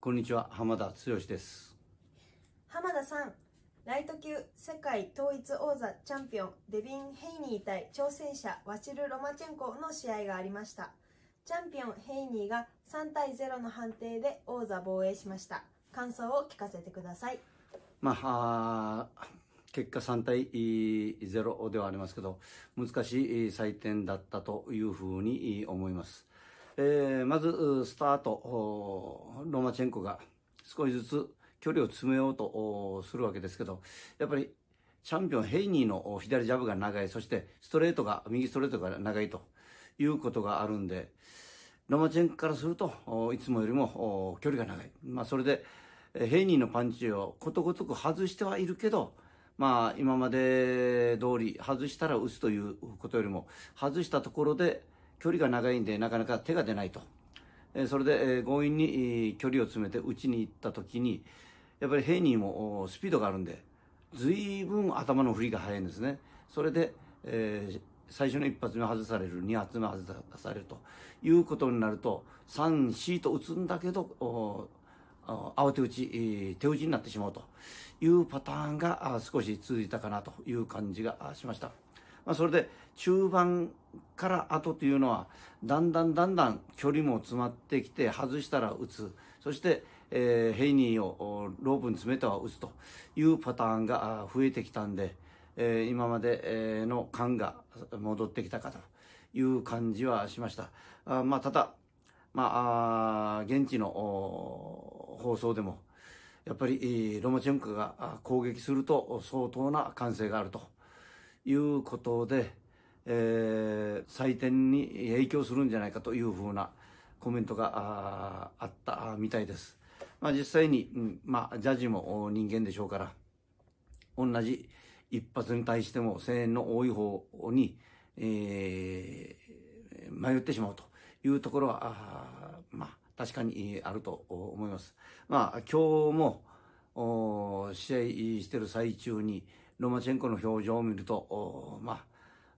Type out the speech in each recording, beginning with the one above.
こんにちは、浜田剛です。浜田さん、ライト級世界統一王座チャンピオンデビン・ヘイニー対挑戦者ワシル・ロマチェンコの試合がありました。チャンピオンヘイニーが3対0の判定で王座防衛しました。感想を聞かせてください。まあ、あ結果3対0ではありますけど、難しい採点だったというふうに思います。えー、まず、スタート、ロマチェンコが少しずつ距離を詰めようとするわけですけど、やっぱりチャンピオンヘイニーの左ジャブが長い、そしてストレートが、右ストレートが長いということがあるんで、ロマチェンコからすると、いつもよりも距離が長い。まあ、それで、ヘイニーのパンチをことごとく外してはいるけど、まあ、今まで通り外したら打つということよりも、外したところで、距離が長いんでなかなか手が出ないと。えそれで、え強引に、距離を詰めて打ちに行った時に、やっぱりヘイニーもスピードがあるんで、随分頭の振りが速いんですね。それで、えー、最初の一発目外される、二発目外されるということになると、3、ーと打つんだけど、慌て打ち、手打ちになってしまうというパターンが少し続いたかなという感じがしました。まあ、それで中盤から後というのはだんだんだんだん距離も詰まってきて外したら打つそして、えー、ヘイニーをロープに詰めては打つというパターンが増えてきたんで、えー、今までの感が戻ってきたかという感じはしましたあまあただまあ現地の放送でもやっぱりロマチェンコが攻撃すると相当な歓声があると。いうことで、えー、採点に影響するんじゃないかというふうなコメントがあったみたいです。まあ、実際に、うん、まあ、ジャッジも人間でしょうから、同じ一発に対しても声援の多い方に、えー、迷ってしまうというところは、あまあ、確かにあると思います。まあ、今日も、試合してる最中に、ロマチェンコの表情を見ると、ま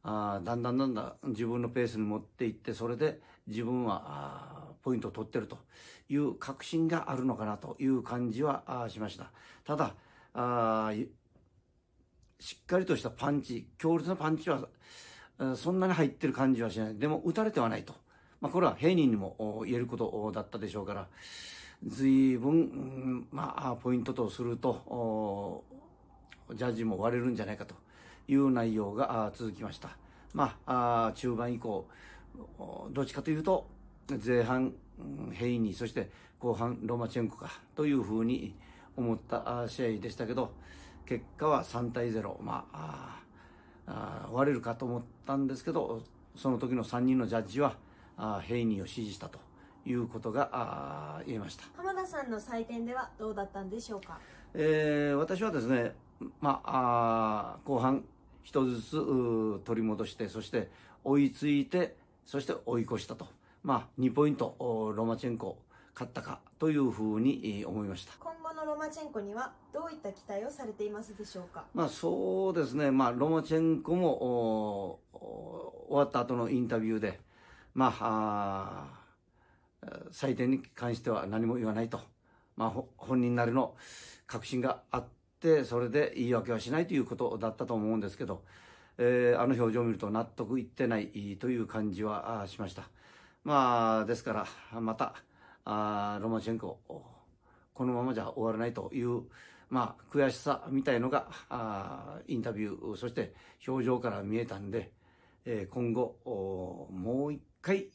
あ、あだんだんだんだん自分のペースに持っていって、それで自分はポイントを取ってるという確信があるのかなという感じはしました。ただ、あしっかりとしたパンチ、強烈なパンチは、そんなに入ってる感じはしない。でも、打たれてはないと。まあ、これは平人にも言えることだったでしょうから、随分、ぶん、まあ、ポイントとすると、ジャッジも割れるんじゃないかという内容が続きました。まあ、あ中盤以降、どっちかというと、前半、ヘイニー、そして後半、ロマチェンコか、というふうに思った試合でしたけど、結果は3対0、まあ、あ割れるかと思ったんですけど、その時の3人のジャッジは、あヘイニーを支持したということがあ言えました。浜田さんの採点ではどうだったんでしょうか、えー、私はですね、まあ、後半、一つずつ取り戻して、そして追いついて、そして追い越したと。まあ、2ポイント、ロマチェンコ勝ったかというふうに思いました。今後のロマチェンコにはどういった期待をされていますでしょうか。まあ、そうですね。まあ、ロマチェンコも終わった後のインタビューで、まあ、あ採点に関しては何も言わないと。まあ、本人なりの確信があって、、それで言い訳はしないということだったと思うんですけど、えー、あの表情を見ると納得いってないという感じはしました。まあ、ですから、また、あロマチェンコ、このままじゃ終わらないという、まあ、悔しさみたいのが、あインタビュー、そして表情から見えたんで、えー、今後、もう一回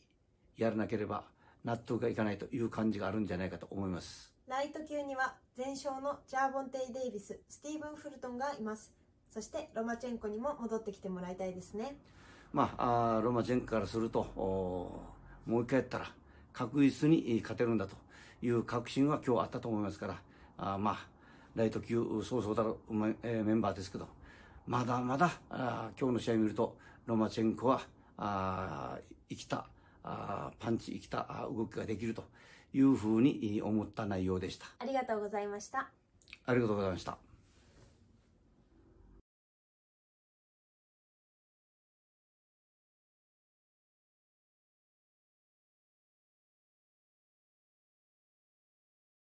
やらなければ納得がいかないという感じがあるんじゃないかと思います。ライト級には全勝のジャーボンテイ・デイビススティーブン・フルトンがいますそしてロマチェンコにも戻ってきてもらいたいですねまあロマチェンコからするともう一回やったら確実に勝てるんだという確信は今日あったと思いますからあまあライト級そうそうたる、えメンバーですけどまだまだあ今日の試合見るとロマチェンコはあ生きたあパンチ生きた動きができるというふうに思った内容でした。ありがとうございました。ありがとうございました。